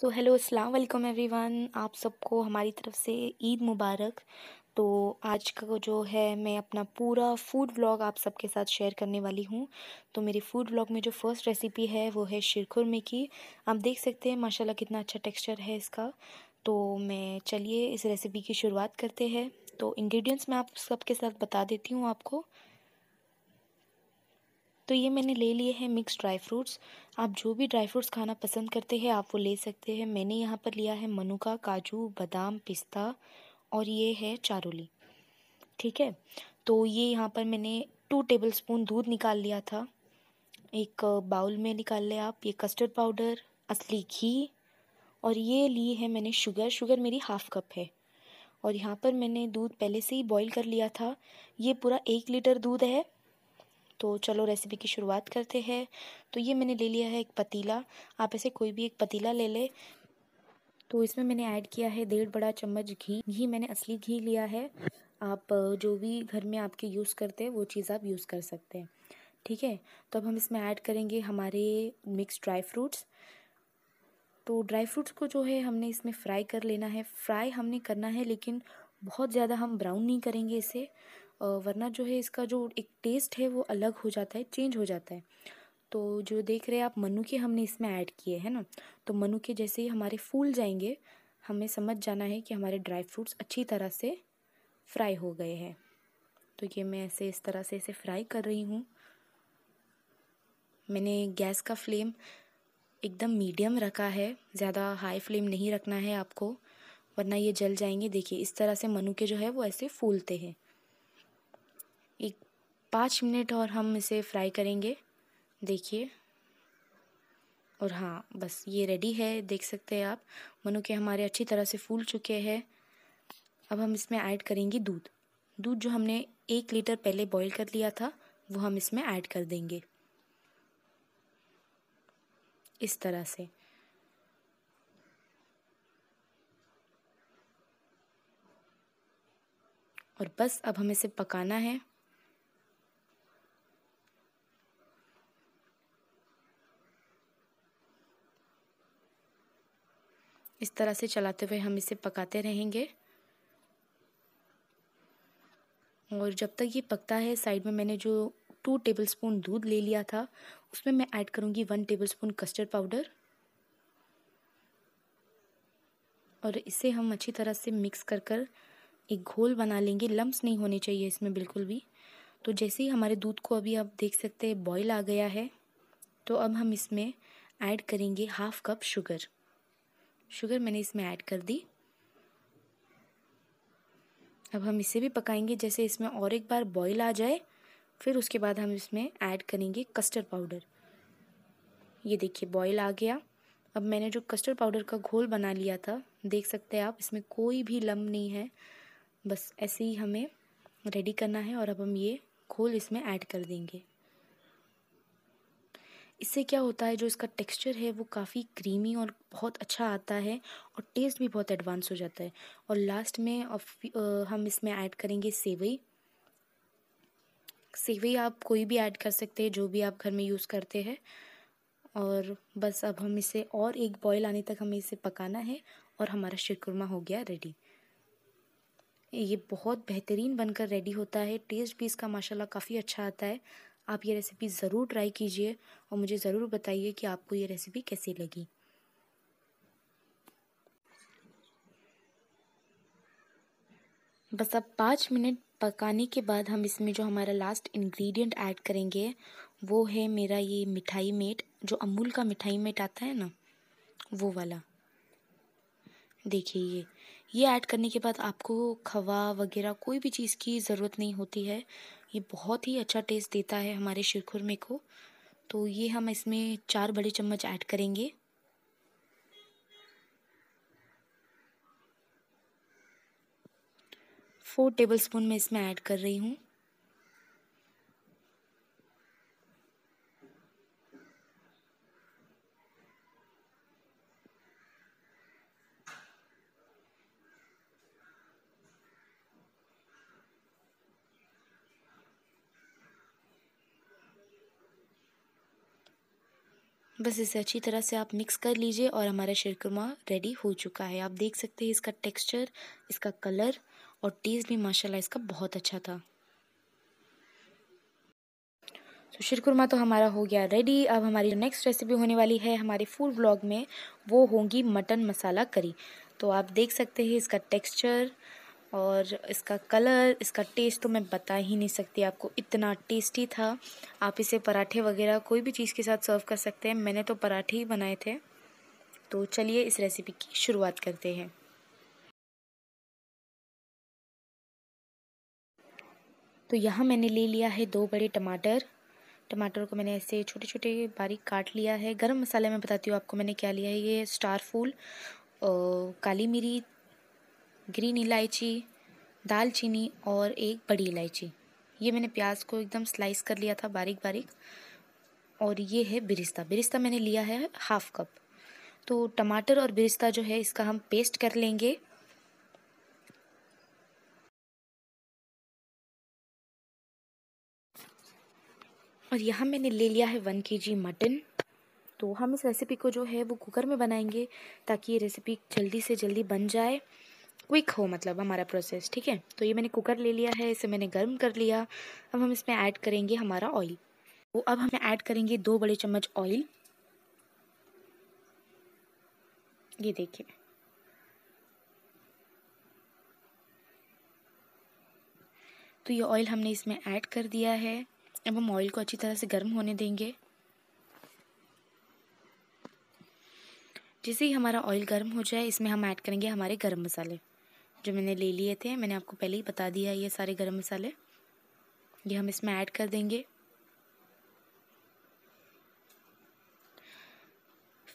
so hello अस्सलाम वालेकुम everyone आप सबको हमारी तरफ से ईद मुबारक तो आज का जो है मैं अपना पूरा फूड व्लॉग आप सबके साथ शेयर करने वाली हूँ तो मेरे फूड व्लॉग में जो फर्स्ट रेसिपी है वो है शिरखुरमे की आप देख सकते हैं माशाल्लाह कितना अच्छा टेक्सचर है इसका तो मैं चलिए इस रेसिपी की शुरुआत करते हैं तो इंग्रेडिएंट्स मैं आप सबके साथ बता देती हूँ आपको तो ये मैंने ले लिए हैं मिक्स ड्राई फ्रूट्स आप जो भी ड्राई फ्रूट्स खाना पसंद करते हैं आप वो ले सकते हैं मैंने यहाँ पर लिया है मनुका काजू बादाम पिस्ता और ये है चारोली ठीक है तो ये यहाँ पर मैंने टू टेबल स्पून दूध निकाल लिया था एक बाउल में निकाल लें आप ये कस्टर्ड पाउडर असली घी और ये ली है मैंने शुगर शुगर मेरी हाफ़ कप है और यहाँ पर मैंने दूध पहले से ही बॉईल कर लिया था ये पूरा एक लीटर दूध है तो चलो रेसिपी की शुरुआत करते हैं तो ये मैंने ले लिया है एक पतीला आप ऐसे कोई भी एक पतीला ले लें तो इसमें मैंने ऐड किया है डेढ़ बड़ा चम्मच घी घी मैंने असली घी लिया है आप जो भी घर में आपके यूज़ करते हैं वो चीज़ आप यूज़ कर सकते हैं ठीक है तो अब हम इसमें ऐड करेंगे हमारे मिक्स ड्राई फ्रूट्स तो ड्राई फ्रूट्स को जो है हमने इसमें फ्राई कर लेना है फ्राई हमने करना है लेकिन बहुत ज़्यादा हम ब्राउन नहीं करेंगे इसे वरना जो है इसका जो एक टेस्ट है वो अलग हो जाता है चेंज हो जाता है तो जो देख रहे हैं आप मनु के हमने इसमें ऐड किए हैं ना तो मनु के जैसे ही हमारे फूल जाएंगे हमें समझ जाना है कि हमारे ड्राई फ्रूट्स अच्छी तरह से फ्राई हो गए हैं तो ये मैं ऐसे इस तरह से इसे फ्राई कर रही हूँ मैंने गैस का फ्लेम एकदम मीडियम रखा है ज़्यादा हाई फ्लेम नहीं रखना है आपको वरना ये जल जाएंगे देखिए इस तरह से मनु के जो है वो ऐसे फूलते हैं एक पाँच मिनट और हम इसे फ्राई करेंगे देखिए और हाँ बस ये रेडी है देख सकते हैं आप मनु के हमारे अच्छी तरह से फूल चुके हैं अब हम इसमें ऐड करेंगे दूध दूध जो हमने एक लीटर पहले बॉईल कर लिया था वो हम इसमें ऐड कर देंगे इस तरह से और बस अब हम इसे पकाना है इस तरह से चलाते हुए हम इसे पकाते रहेंगे और जब तक ये पकता है साइड में मैंने जो टू टेबलस्पून दूध ले लिया था उसमें मैं ऐड करूँगी वन टेबलस्पून कस्टर्ड पाउडर और इसे हम अच्छी तरह से मिक्स कर कर एक घोल बना लेंगे लम्स नहीं होने चाहिए इसमें बिल्कुल भी तो जैसे ही हमारे दूध को अभी आप देख सकते हैं बॉईल आ गया है तो अब हम इसमें ऐड करेंगे हाफ़ कप शुगर शुगर मैंने इसमें ऐड कर दी अब हम इसे भी पकाएंगे जैसे इसमें और एक बार बॉईल आ जाए फिर उसके बाद हम इसमें ऐड करेंगे कस्टर्ड पाउडर ये देखिए बॉईल आ गया अब मैंने जो कस्टर्ड पाउडर का घोल बना लिया था देख सकते हैं आप इसमें कोई भी लम नहीं है बस ऐसे ही हमें रेडी करना है और अब हम ये घोल इसमें ऐड कर देंगे इससे क्या होता है जो इसका टेक्सचर है वो काफ़ी क्रीमी और बहुत अच्छा आता है और टेस्ट भी बहुत एडवांस हो जाता है और लास्ट में हम इसमें ऐड करेंगे सेवई सेवई आप कोई भी ऐड कर सकते हैं जो भी आप घर में यूज़ करते हैं और बस अब हम इसे और एक बॉयल आने तक हमें इसे पकाना है और हमारा शिरकुरमा हो गया रेडी ये बहुत बेहतरीन बनकर रेडी होता है टेस्ट भी इसका माशाल्लाह काफ़ी अच्छा आता है आप ये रेसिपी ज़रूर ट्राई कीजिए और मुझे ज़रूर बताइए कि आपको ये रेसिपी कैसी लगी बस अब पाँच मिनट पकाने के बाद हम इसमें जो हमारा लास्ट इंग्रेडिएंट ऐड करेंगे वो है मेरा ये मिठाई मेट जो अमूल का मिठाई मेट आता है ना वो वाला देखिए ये ये ऐड करने के बाद आपको खवा वगैरह कोई भी चीज़ की ज़रूरत नहीं होती है ये बहुत ही अच्छा टेस्ट देता है हमारे शिरखुरमे को तो ये हम इसमें चार बड़े चम्मच ऐड करेंगे फोर टेबलस्पून मैं इसमें ऐड कर रही हूँ बस इसे अच्छी तरह से आप मिक्स कर लीजिए और हमारा शिरकुरमा रेडी हो चुका है आप देख सकते हैं इसका टेक्सचर इसका कलर और टेस्ट भी माशाल्लाह इसका बहुत अच्छा था तो शिरकुरमा तो हमारा हो गया रेडी अब हमारी जो नेक्स्ट रेसिपी होने वाली है हमारे फूड ब्लॉग में वो होंगी मटन मसाला करी तो आप देख सकते हैं इसका टेक्स्चर और इसका कलर इसका टेस्ट तो मैं बता ही नहीं सकती आपको इतना टेस्टी था आप इसे पराठे वगैरह कोई भी चीज़ के साथ सर्व कर सकते हैं मैंने तो पराठे ही बनाए थे तो चलिए इस रेसिपी की शुरुआत करते हैं तो यहाँ मैंने ले लिया है दो बड़े टमाटर टमाटर को मैंने ऐसे छोटे छोटे बारीक काट लिया है गरम मसाले में बताती हूँ आपको मैंने क्या लिया है ये स्टार फूल काली मिरी ग्रीन इलायची दालचीनी और एक बड़ी इलायची ये मैंने प्याज को एकदम स्लाइस कर लिया था बारीक बारीक और ये है बिरिस्ता बिरिस्ता मैंने लिया है हाफ़ कप तो टमाटर और बिरिस्ता जो है इसका हम पेस्ट कर लेंगे और यहाँ मैंने ले लिया है वन के जी मटन तो हम इस रेसिपी को जो है वो कुकर में बनाएंगे ताकि ये रेसिपी जल्दी से जल्दी बन जाए क्विक हो मतलब हमारा प्रोसेस ठीक है तो ये मैंने कुकर ले लिया है इसे मैंने गर्म कर लिया अब हम इसमें ऐड करेंगे हमारा ऑयल तो अब हम ऐड करेंगे दो बड़े चम्मच ऑयल ये देखिए तो ये ऑयल हमने इसमें ऐड कर दिया है अब हम ऑयल को अच्छी तरह से गर्म होने देंगे जैसे ही हमारा ऑयल गर्म हो जाए इसमें हम ऐड करेंगे हमारे गर्म मसाले जो मैंने ले लिए थे मैंने आपको पहले ही बता दिया है ये सारे गरम मसाले ये हम इसमें ऐड कर देंगे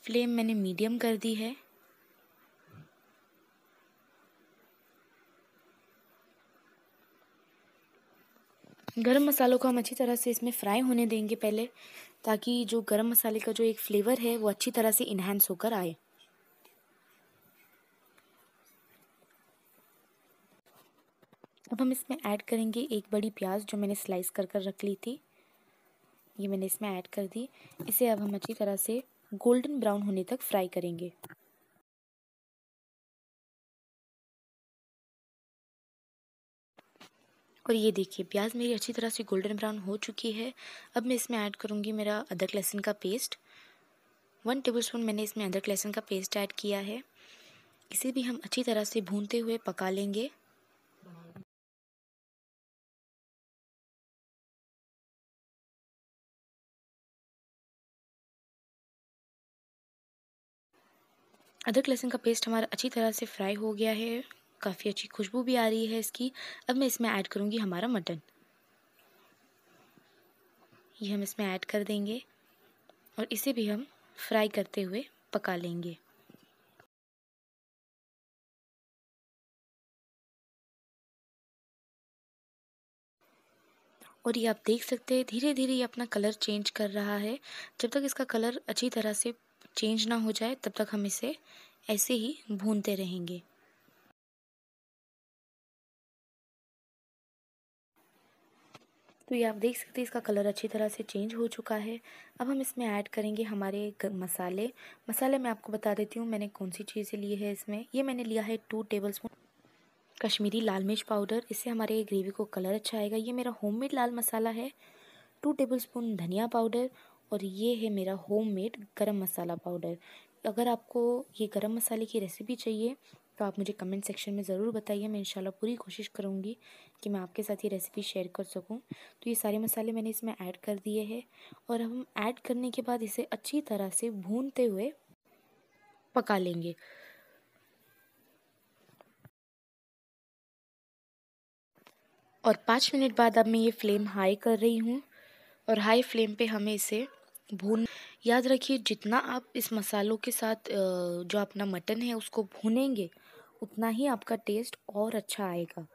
फ्लेम मैंने मीडियम कर दी है गरम मसालों को हम अच्छी तरह से इसमें फ्राई होने देंगे पहले ताकि जो गरम मसाले का जो एक फ्लेवर है वो अच्छी तरह से इन्हेंस होकर आए अब हम इसमें ऐड करेंगे एक बड़ी प्याज जो मैंने स्लाइस कर कर रख ली थी ये मैंने इसमें ऐड कर दी इसे अब हम अच्छी तरह से गोल्डन ब्राउन होने तक फ्राई करेंगे और ये देखिए प्याज मेरी अच्छी तरह से गोल्डन ब्राउन हो चुकी है अब मैं इसमें ऐड करूँगी मेरा अदरक लहसुन का पेस्ट वन टेबलस्पून मैंने इसमें अदरक लहसुन का पेस्ट ऐड किया है इसे भी हम अच्छी तरह से भूनते हुए पका लेंगे अदरक लहसुन का पेस्ट हमारा अच्छी तरह से फ्राई हो गया है काफ़ी अच्छी खुशबू भी आ रही है इसकी अब मैं इसमें ऐड करूँगी हमारा मटन ये हम इसमें ऐड कर देंगे और इसे भी हम फ्राई करते हुए पका लेंगे और ये आप देख सकते हैं धीरे धीरे ये अपना कलर चेंज कर रहा है जब तक इसका कलर अच्छी तरह से चेंज ना हो जाए तब तक हम इसे ऐसे ही भूनते रहेंगे तो ये आप देख सकते हैं इसका कलर अच्छी तरह से चेंज हो चुका है अब हम इसमें ऐड करेंगे हमारे मसाले मसाले मैं आपको बता देती हूँ मैंने कौन सी चीज़ें ली है इसमें ये मैंने लिया है टू टेबल स्पून कश्मीरी लाल मिर्च पाउडर इससे हमारे ग्रेवी को कलर अच्छा आएगा ये मेरा होममेड लाल मसाला है टू टेबल स्पून धनिया पाउडर और ये है मेरा होममेड गरम मसाला पाउडर अगर आपको ये गरम मसाले की रेसिपी चाहिए तो आप मुझे कमेंट सेक्शन में ज़रूर बताइए मैं इंशाल्लाह पूरी कोशिश करूँगी कि मैं आपके साथ ये रेसिपी शेयर कर सकूँ तो ये सारे मसाले मैंने इसमें ऐड कर दिए हैं और हम ऐड करने के बाद इसे अच्छी तरह से भूनते हुए पका लेंगे और पाँच मिनट बाद अब मैं ये फ्लेम हाई कर रही हूँ और हाई फ्लेम पे हमें इसे भून याद रखिए जितना आप इस मसालों के साथ जो अपना मटन है उसको भूनेंगे उतना ही आपका टेस्ट और अच्छा आएगा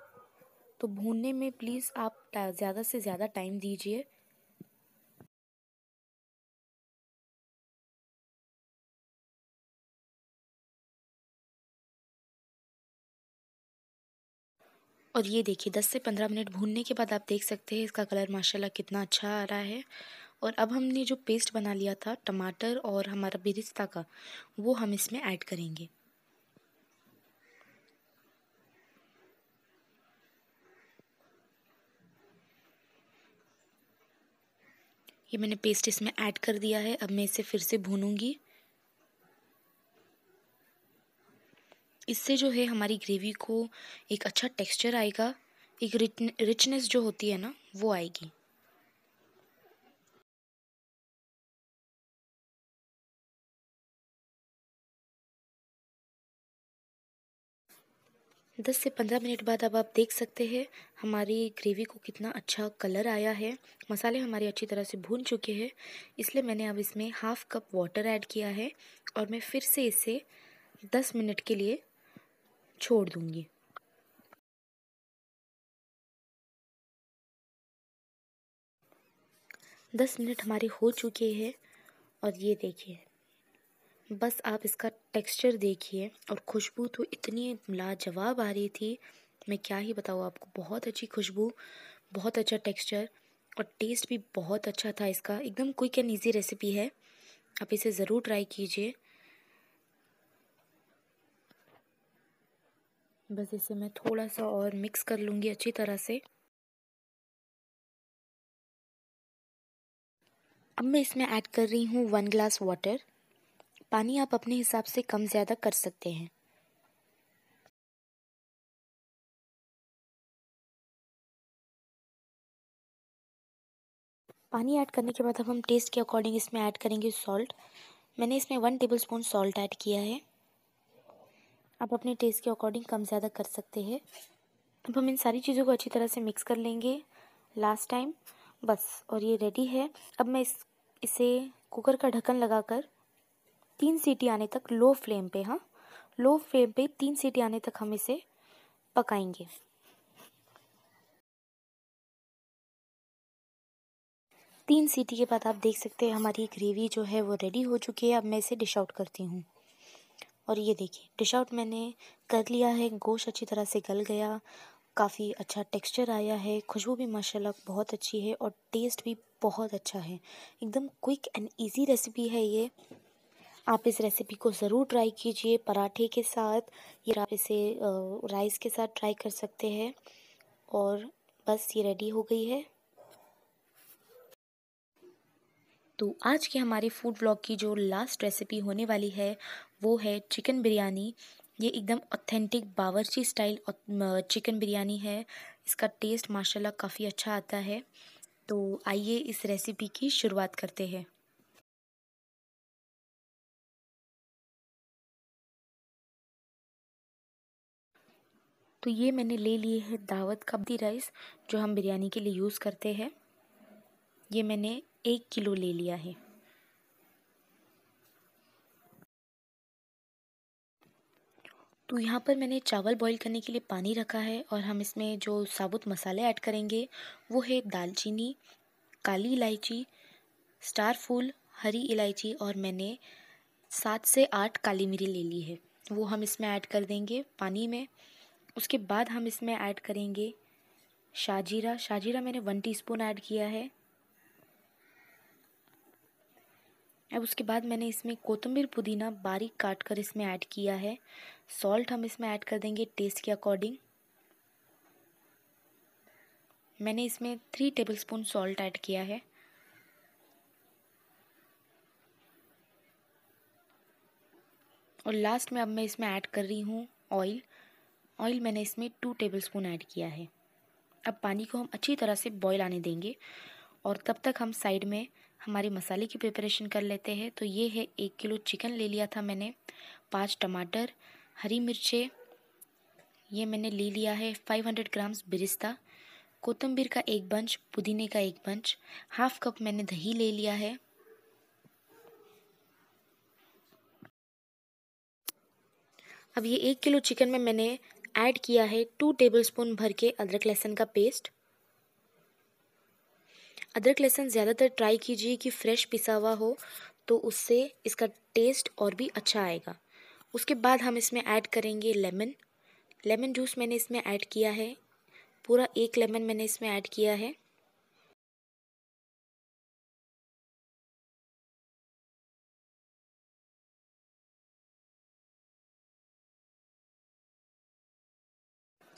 तो भूनने में प्लीज़ आप ज़्यादा से ज़्यादा टाइम दीजिए और ये देखिए 10 से 15 मिनट भूनने के बाद आप देख सकते हैं इसका कलर माशाल्लाह कितना अच्छा आ रहा है और अब हमने जो पेस्ट बना लिया था टमाटर और हमारा बिरिस्ता का वो हम इसमें ऐड करेंगे ये मैंने पेस्ट इसमें ऐड कर दिया है अब मैं इसे फिर से भूनूंगी इससे जो है हमारी ग्रेवी को एक अच्छा टेक्सचर आएगा एक रिचनेस जो होती है ना वो आएगी दस से पंद्रह मिनट बाद अब आप देख सकते हैं हमारी ग्रेवी को कितना अच्छा कलर आया है मसाले हमारे अच्छी तरह से भून चुके हैं इसलिए मैंने अब इसमें हाफ़ कप वाटर ऐड किया है और मैं फिर से इसे दस मिनट के लिए छोड़ दूँगी दस मिनट हमारे हो चुके हैं और ये देखिए बस आप इसका टेक्स्चर देखिए और खुशबू तो इतनी लाजवाब आ रही थी मैं क्या ही बताऊँ आपको बहुत अच्छी खुशबू बहुत अच्छा टेक्स्चर और टेस्ट भी बहुत अच्छा था इसका एकदम क्विक एंड ईजी रेसिपी है आप इसे ज़रूर ट्राई कीजिए बस इसे मैं थोड़ा सा और मिक्स कर लूँगी अच्छी तरह से अब मैं इसमें ऐड कर रही हूँ वन ग्लास वाटर पानी आप अपने हिसाब से कम ज़्यादा कर सकते हैं पानी ऐड करने के बाद अब हम टेस्ट के अकॉर्डिंग इसमें ऐड करेंगे सॉल्ट मैंने इसमें one table spoon salt add किया है आप अपने टेस्ट के अकॉर्डिंग कम ज़्यादा कर सकते हैं अब हम इन सारी चीज़ों को अच्छी तरह से मिक्स कर लेंगे लास्ट टाइम बस और ये रेडी है अब मैं इस इसे कुकर का ढक्कन लगाकर तीन सीटी आने तक लो फ्लेम पे हाँ लो फ्लेम पे तीन सीटी आने तक हम इसे पकाएंगे तीन सीटी के बाद आप देख सकते हैं हमारी ग्रेवी जो है वो रेडी हो चुकी है अब मैं इसे डिश आउट करती हूँ और ये देखिए डिश आउट मैंने कर लिया है गोश्त अच्छी तरह से गल गया काफ़ी अच्छा टेक्सचर आया है खुशबू भी माशाल्लाह बहुत अच्छी है और टेस्ट भी बहुत अच्छा है एकदम क्विक एंड इजी रेसिपी है ये आप इस रेसिपी को ज़रूर ट्राई कीजिए पराठे के साथ या आप इसे राइस के साथ ट्राई कर सकते हैं और बस ये रेडी हो गई है तो आज के हमारे फूड ब्लॉग की जो लास्ट रेसिपी होने वाली है वो है चिकन बिरयानी ये एकदम ऑथेंटिक बावर्ची स्टाइल चिकन बिरयानी है इसका टेस्ट माशाल्लाह काफ़ी अच्छा आता है तो आइए इस रेसिपी की शुरुआत करते हैं तो ये मैंने ले लिए है दावत का राइस जो हम बिरयानी के लिए यूज़ करते हैं ये मैंने एक किलो ले लिया है तो यहाँ पर मैंने चावल बॉईल करने के लिए पानी रखा है और हम इसमें जो साबुत मसाले ऐड करेंगे वो है दालचीनी काली इलायची स्टार फूल हरी इलायची और मैंने सात से आठ काली मिरी ले ली है वो हम इसमें ऐड कर देंगे पानी में उसके बाद हम इसमें ऐड करेंगे शाजीरा शाजीरा मैंने वन टीस्पून ऐड किया है अब उसके बाद मैंने इसमें कोतम्बीर पुदीना बारीक काट कर इसमें ऐड किया है सॉल्ट हम इसमें ऐड कर देंगे टेस्ट के अकॉर्डिंग मैंने इसमें थ्री टेबलस्पून सॉल्ट ऐड किया है और लास्ट में अब मैं इसमें ऐड कर रही हूँ ऑयल ऑयल मैंने इसमें टू टेबल स्पून ऐड किया है अब पानी को हम अच्छी तरह से बॉईल आने देंगे और तब तक हम साइड में हमारे मसाले की प्रिपरेशन कर लेते हैं तो ये है एक किलो चिकन ले लिया था मैंने पाँच टमाटर हरी मिर्चें ये मैंने ले लिया है फाइव हंड्रेड ग्राम्स बिरिस्ता कोतंबीर का एक बंच पुदीने का एक बंच हाफ कप मैंने दही ले लिया है अब ये एक किलो चिकन में मैंने ऐड किया है टू टेबलस्पून भर के अदरक लहसुन का पेस्ट अदरक लहसुन ज़्यादातर ट्राई कीजिए कि फ्रेश पिसा हुआ हो तो उससे इसका टेस्ट और भी अच्छा आएगा उसके बाद हम इसमें ऐड करेंगे लेमन लेमन जूस मैंने इसमें ऐड किया है पूरा एक लेमन मैंने इसमें ऐड किया है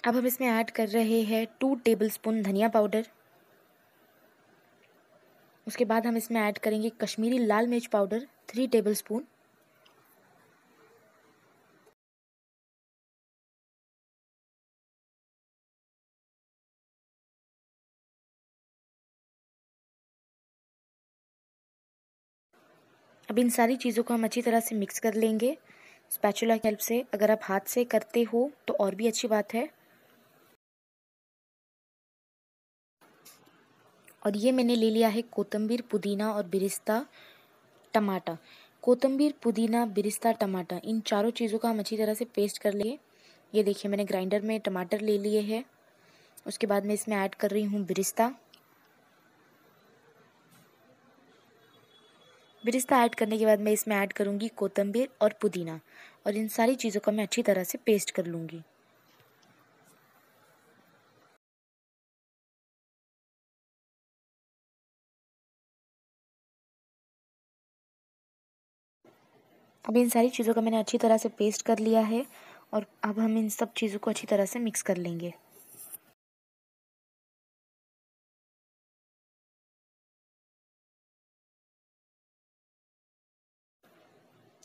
अब हम इसमें ऐड कर रहे हैं टू टेबलस्पून धनिया पाउडर उसके बाद हम इसमें ऐड करेंगे कश्मीरी लाल मिर्च पाउडर थ्री टेबलस्पून अब इन सारी चीज़ों को हम अच्छी तरह से मिक्स कर लेंगे स्पैचुला की हेल्प से अगर आप हाथ से करते हो तो और भी अच्छी बात है और ये मैंने ले लिया है कोतम्बीर पुदीना और बिरिस्ता टमाटर कोतम्बीर पुदीना बिरिस्ता टमाटर इन चारों चीज़ों का हम अच्छी तरह से पेस्ट कर लिए ये देखिए मैंने ग्राइंडर में टमाटर ले लिए है उसके बाद मैं इसमें ऐड कर रही हूँ बिरिस्ता बिरिस्ता ऐड करने के बाद मैं इसमें ऐड करूँगी कोतम्बीर और पुदीना और इन सारी चीज़ों का मैं अच्छी तरह से पेस्ट कर लूँगी अब इन सारी चीज़ों का मैंने अच्छी तरह से पेस्ट कर लिया है और अब हम इन सब चीज़ों को अच्छी तरह से मिक्स कर लेंगे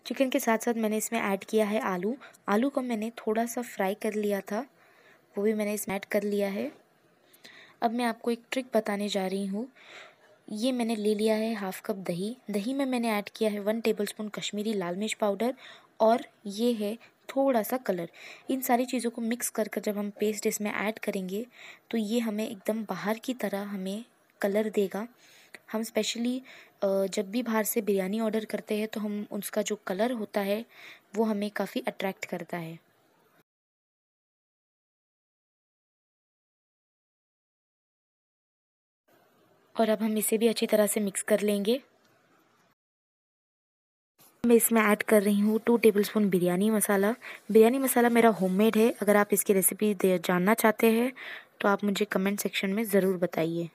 चिकन के साथ साथ मैंने इसमें ऐड किया है आलू आलू को मैंने थोड़ा सा फ्राई कर लिया था वो भी मैंने इसमें ऐड कर लिया है अब मैं आपको एक ट्रिक बताने जा रही हूँ ये मैंने ले लिया है हाफ़ कप दही दही में मैंने ऐड किया है वन टेबल स्पून कश्मीरी लाल मिर्च पाउडर और ये है थोड़ा सा कलर इन सारी चीज़ों को मिक्स कर कर जब हम पेस्ट इसमें ऐड करेंगे तो ये हमें एकदम बाहर की तरह हमें कलर देगा हम स्पेशली जब भी बाहर से बिरयानी ऑर्डर करते हैं तो हम उसका जो कलर होता है वो हमें काफ़ी अट्रैक्ट करता है और अब हम इसे भी अच्छी तरह से मिक्स कर लेंगे मैं इसमें ऐड कर रही हूँ टू टेबलस्पून बिरयानी मसाला बिरयानी मसाला मेरा होममेड है अगर आप इसकी रेसिपी जानना चाहते हैं तो आप मुझे कमेंट सेक्शन में ज़रूर बताइए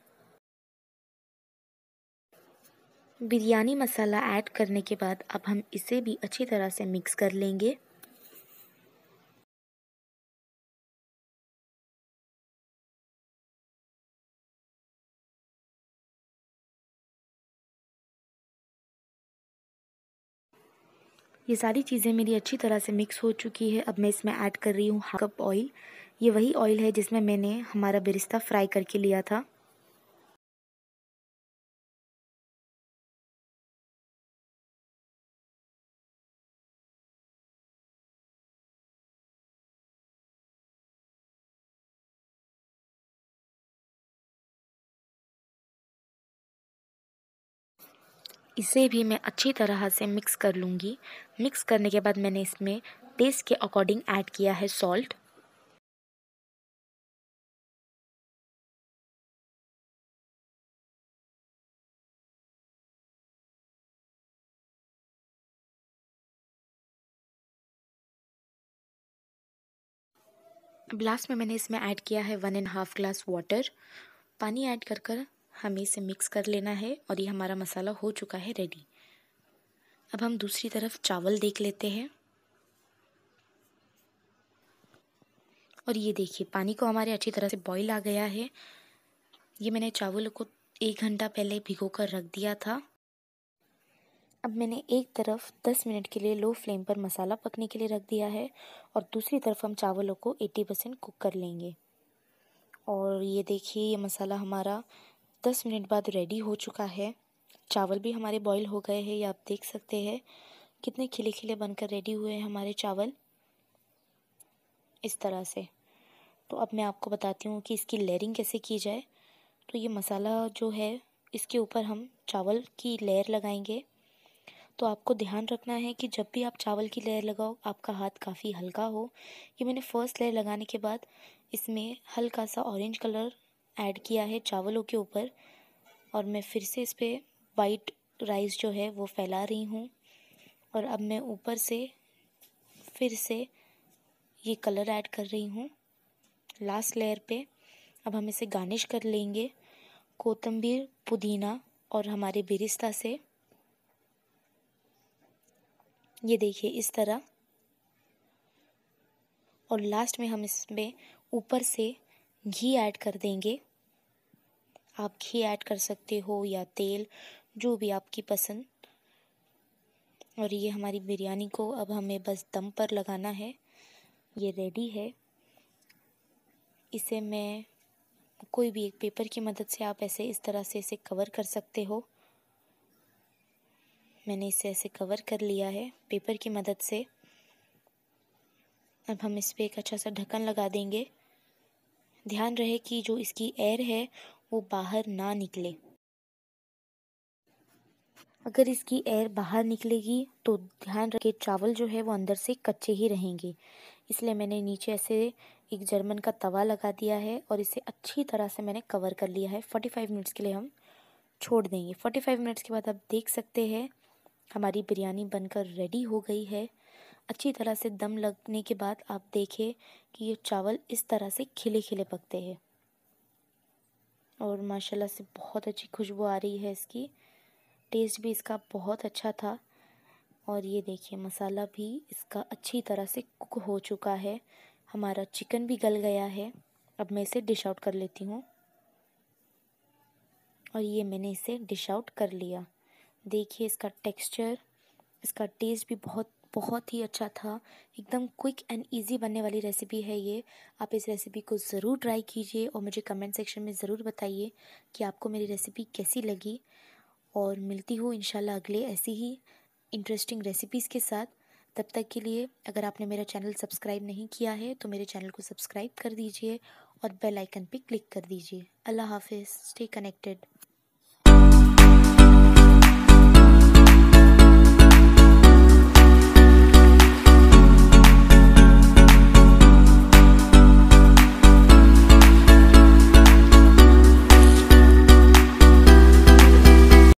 बिरयानी मसाला ऐड करने के बाद अब हम इसे भी अच्छी तरह से मिक्स कर लेंगे ये सारी चीज़ें मेरी अच्छी तरह से मिक्स हो चुकी है अब मैं इसमें ऐड कर रही हूँ हाफ कप ऑयल ये वही ऑयल है जिसमें मैंने हमारा बिरिस्ता फ्राई करके लिया था इसे भी मैं अच्छी तरह से मिक्स कर लूँगी मिक्स करने के बाद मैंने इसमें टेस्ट के अकॉर्डिंग ऐड किया है सॉल्ट अब लास्ट में मैंने इसमें ऐड किया है one and half glass water पानी ऐड कर कर हमें इसे मिक्स कर लेना है और ये हमारा मसाला हो चुका है रेडी अब हम दूसरी तरफ चावल देख लेते हैं और ये देखिए पानी को हमारे अच्छी तरह से बॉईल आ गया है ये मैंने चावल को एक घंटा पहले भिगो कर रख दिया था अब मैंने एक तरफ दस मिनट के लिए लो फ्लेम पर मसाला पकने के लिए रख दिया है और दूसरी तरफ हम चावलों को एट्टी परसेंट कुक कर लेंगे और ये देखिए ये मसाला हमारा दस मिनट बाद रेडी हो चुका है चावल भी हमारे बॉईल हो गए हैं ये आप देख सकते हैं कितने खिले खिले बनकर रेडी हुए हैं हमारे चावल इस तरह से तो अब मैं आपको बताती हूँ कि इसकी लेयरिंग कैसे की जाए तो ये मसाला जो है इसके ऊपर हम चावल की लेयर लगाएंगे तो आपको ध्यान रखना है कि जब भी आप चावल की लेयर लगाओ आपका हाथ काफ़ी हल्का हो ये मैंने फ़र्स्ट लेयर लगाने के बाद इसमें हल्का सा ऑरेंज कलर ऐड किया है चावलों के ऊपर और मैं फिर से इस पर वाइट राइस जो है वो फैला रही हूँ और अब मैं ऊपर से फिर से ये कलर ऐड कर रही हूँ लास्ट लेयर पे अब हम इसे गार्निश कर लेंगे कोतम्बीर पुदीना और हमारे बिरिस्ता से ये देखिए इस तरह और लास्ट में हम इसमें ऊपर से घी ऐड कर देंगे आप घी ऐड कर सकते हो या तेल जो भी आपकी पसंद और ये हमारी बिरयानी को अब हमें बस दम पर लगाना है ये रेडी है इसे मैं कोई भी एक पेपर की मदद से आप ऐसे इस तरह से इसे कवर कर सकते हो मैंने इसे ऐसे कवर कर लिया है पेपर की मदद से अब हम इस पर एक अच्छा सा ढक्कन लगा देंगे ध्यान रहे कि जो इसकी एयर है वो बाहर ना निकले अगर इसकी एयर बाहर निकलेगी तो ध्यान रखे चावल जो है वो अंदर से कच्चे ही रहेंगे इसलिए मैंने नीचे ऐसे एक जर्मन का तवा लगा दिया है और इसे अच्छी तरह से मैंने कवर कर लिया है फोर्टी फाइव मिनट्स के लिए हम छोड़ देंगे फोर्टी फाइव मिनट्स के बाद आप देख सकते हैं हमारी बिरयानी बनकर रेडी हो गई है अच्छी तरह से दम लगने के बाद आप देखें कि ये चावल इस तरह से खिले खिले पकते हैं और माशाल्लाह से बहुत अच्छी खुशबू आ रही है इसकी टेस्ट भी इसका बहुत अच्छा था और ये देखिए मसाला भी इसका अच्छी तरह से कुक हो चुका है हमारा चिकन भी गल गया है अब मैं इसे डिश आउट कर लेती हूँ और ये मैंने इसे डिश आउट कर लिया देखिए इसका टेक्सचर इसका टेस्ट भी बहुत बहुत ही अच्छा था एकदम क्विक एंड इजी बनने वाली रेसिपी है ये आप इस रेसिपी को ज़रूर ट्राई कीजिए और मुझे कमेंट सेक्शन में ज़रूर बताइए कि आपको मेरी रेसिपी कैसी लगी और मिलती हूँ इन अगले ऐसी ही इंटरेस्टिंग रेसिपीज़ के साथ तब तक के लिए अगर आपने मेरा चैनल सब्सक्राइब नहीं किया है तो मेरे चैनल को सब्सक्राइब कर दीजिए और बेल आइकन पे क्लिक कर दीजिए अल्लाह हाफिज़ स्टे कनेक्टेड